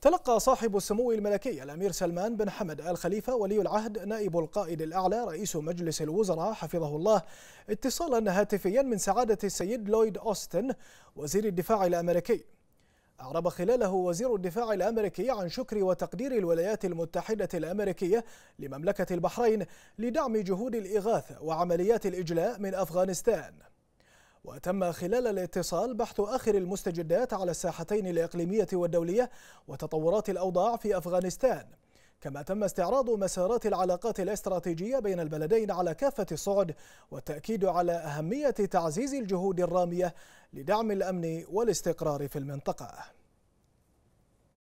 تلقى صاحب السمو الملكي الأمير سلمان بن حمد آل خليفة ولي العهد نائب القائد الأعلى رئيس مجلس الوزراء حفظه الله اتصالا هاتفيا من سعادة السيد لويد أوستن وزير الدفاع الأمريكي أعرب خلاله وزير الدفاع الأمريكي عن شكر وتقدير الولايات المتحدة الأمريكية لمملكة البحرين لدعم جهود الإغاثة وعمليات الإجلاء من أفغانستان وتم خلال الاتصال بحث آخر المستجدات على الساحتين الإقليمية والدولية وتطورات الأوضاع في أفغانستان كما تم استعراض مسارات العلاقات الاستراتيجية بين البلدين على كافة الصعد والتأكيد على أهمية تعزيز الجهود الرامية لدعم الأمن والاستقرار في المنطقة